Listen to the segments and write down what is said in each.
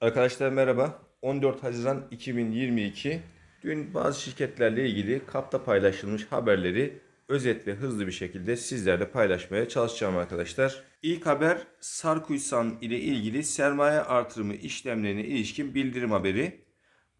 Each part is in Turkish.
Arkadaşlar merhaba. 14 Haziran 2022 dün bazı şirketlerle ilgili kapta paylaşılmış haberleri özet ve hızlı bir şekilde sizlerle paylaşmaya çalışacağım arkadaşlar. İlk haber Sarkuysan ile ilgili sermaye artırımı işlemlerine ilişkin bildirim haberi.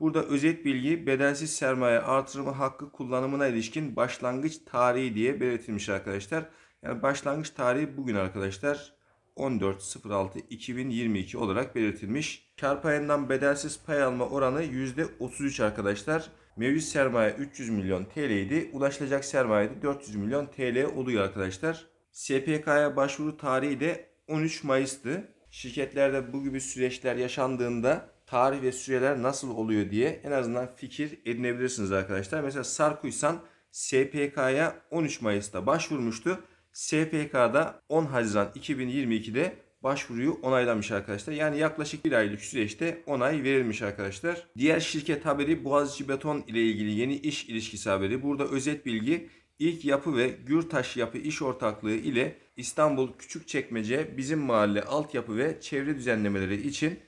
Burada özet bilgi bedelsiz sermaye artırımı hakkı kullanımına ilişkin başlangıç tarihi diye belirtilmiş arkadaşlar. Yani başlangıç tarihi bugün arkadaşlar. 14.06.2022 olarak belirtilmiş. Kar payından bedelsiz pay alma oranı %33 arkadaşlar. Mevcut sermaye 300 milyon TL idi. Ulaşılacak sermaye de 400 milyon TL oluyor arkadaşlar. SPK'ya başvuru tarihi de 13 Mayıs'tı. Şirketlerde bu gibi süreçler yaşandığında tarih ve süreler nasıl oluyor diye en azından fikir edinebilirsiniz arkadaşlar. Mesela Sarkuysan SPK'ya 13 Mayıs'ta başvurmuştu. SPK'da 10 Haziran 2022'de başvuruyu onaylamış arkadaşlar. Yani yaklaşık bir aylık süreçte onay verilmiş arkadaşlar. Diğer şirket haberi Boğaziçi Beton ile ilgili yeni iş ilişkisi haberi. Burada özet bilgi İlk Yapı ve Gürtaş Yapı İş Ortaklığı ile İstanbul Küçükçekmece Bizim Mahalle Altyapı ve Çevre Düzenlemeleri için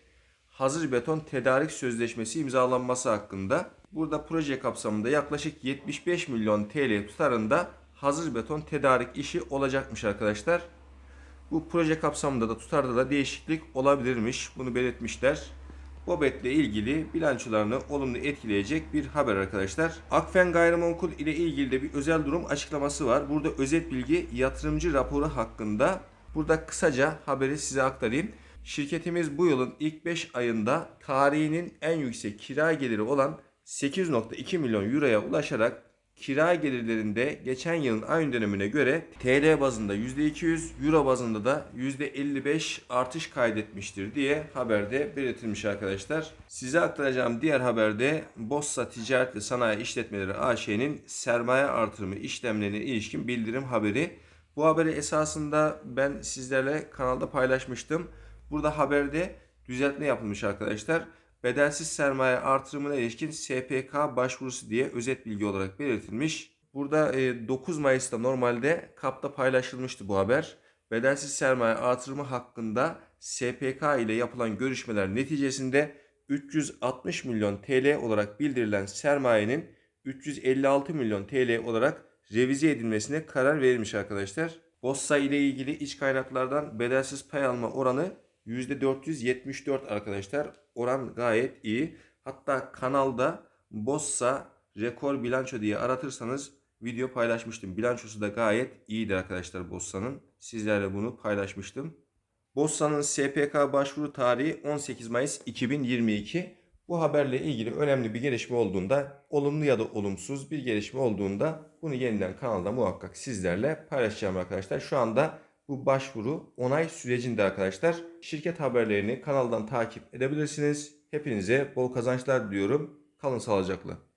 hazır beton tedarik sözleşmesi imzalanması hakkında burada proje kapsamında yaklaşık 75 milyon TL tutarında hazır beton tedarik işi olacakmış arkadaşlar. Bu proje kapsamında da tutarda da değişiklik olabilirmiş. Bunu belirtmişler. Bobet'le ilgili bilançolarını olumlu etkileyecek bir haber arkadaşlar. Akfen Gayrimenkul ile ilgili de bir özel durum açıklaması var. Burada özet bilgi yatırımcı raporu hakkında. Burada kısaca haberi size aktarayım. Şirketimiz bu yılın ilk 5 ayında tarihinin en yüksek kira geliri olan 8.2 milyon euroya ulaşarak kira gelirlerinde geçen yılın aynı dönemine göre TL bazında %200, Euro bazında da %55 artış kaydetmiştir diye haberde belirtilmiş arkadaşlar. Size aktaracağım diğer haberde Bossa Ticaret ve Sanayi İşletmeleri AŞ'nin sermaye artırımı işlemlerine ilişkin bildirim haberi. Bu haberi esasında ben sizlerle kanalda paylaşmıştım. Burada haberde düzeltme yapılmış arkadaşlar bedelsiz sermaye artırımına ilişkin SPK başvurusu diye özet bilgi olarak belirtilmiş. Burada 9 e, Mayıs'ta normalde KAP'ta paylaşılmıştı bu haber. Bedelsiz sermaye artırımı hakkında SPK ile yapılan görüşmeler neticesinde 360 milyon TL olarak bildirilen sermayenin 356 milyon TL olarak revize edilmesine karar verilmiş arkadaşlar. BOSSA ile ilgili iç kaynaklardan bedelsiz pay alma oranı %474 arkadaşlar. Oran gayet iyi. Hatta kanalda Bossa rekor bilanço diye aratırsanız video paylaşmıştım. Bilançosu da gayet iyidir arkadaşlar Bossa'nın. Sizlerle bunu paylaşmıştım. Bossa'nın SPK başvuru tarihi 18 Mayıs 2022. Bu haberle ilgili önemli bir gelişme olduğunda, olumlu ya da olumsuz bir gelişme olduğunda bunu yeniden kanalda muhakkak sizlerle paylaşacağım arkadaşlar. Şu anda bu başvuru onay sürecinde arkadaşlar şirket haberlerini kanaldan takip edebilirsiniz. Hepinize bol kazançlar diliyorum. Kalın sağlıcakla.